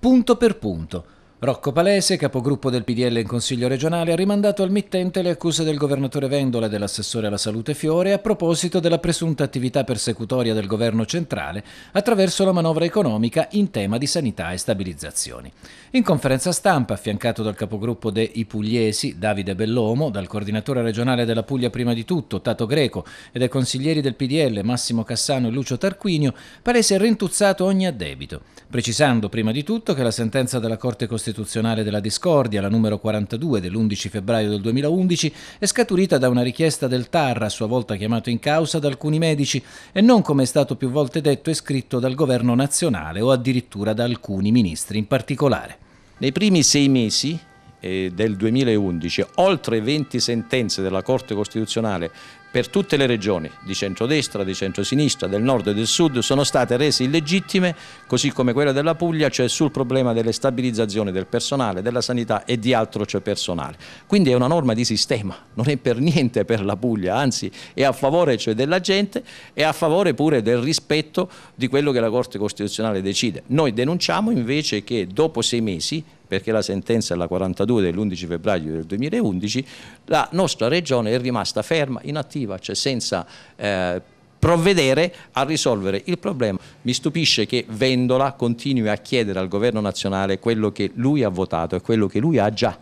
punto per punto Rocco Palese, capogruppo del PDL in Consiglio regionale, ha rimandato al mittente le accuse del governatore Vendola e dell'assessore alla salute Fiore a proposito della presunta attività persecutoria del governo centrale attraverso la manovra economica in tema di sanità e stabilizzazioni. In conferenza stampa, affiancato dal capogruppo dei Pugliesi, Davide Bellomo, dal coordinatore regionale della Puglia prima di tutto, Tato Greco, e dai consiglieri del PDL Massimo Cassano e Lucio Tarquinio, Palese ha rintuzzato ogni addebito, precisando prima di tutto che la sentenza della Corte Costituzionale costituzionale della discordia, la numero 42 dell'11 febbraio del 2011, è scaturita da una richiesta del TAR, a sua volta chiamato in causa da alcuni medici, e non come è stato più volte detto e scritto dal governo nazionale o addirittura da alcuni ministri in particolare. Nei primi sei mesi eh, del 2011 oltre 20 sentenze della Corte Costituzionale per tutte le regioni di centrodestra, di centrosinistra, del nord e del sud sono state rese illegittime così come quella della Puglia, cioè sul problema delle stabilizzazioni del personale, della sanità e di altro cioè personale. Quindi è una norma di sistema, non è per niente per la Puglia, anzi è a favore cioè della gente e a favore pure del rispetto di quello che la Corte Costituzionale decide. Noi denunciamo invece che dopo sei mesi perché la sentenza è la 42 dell'11 febbraio del 2011, la nostra regione è rimasta ferma, inattiva, cioè senza eh, provvedere a risolvere il problema. Mi stupisce che Vendola continui a chiedere al governo nazionale quello che lui ha votato e quello che lui ha già.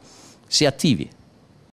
Si attivi.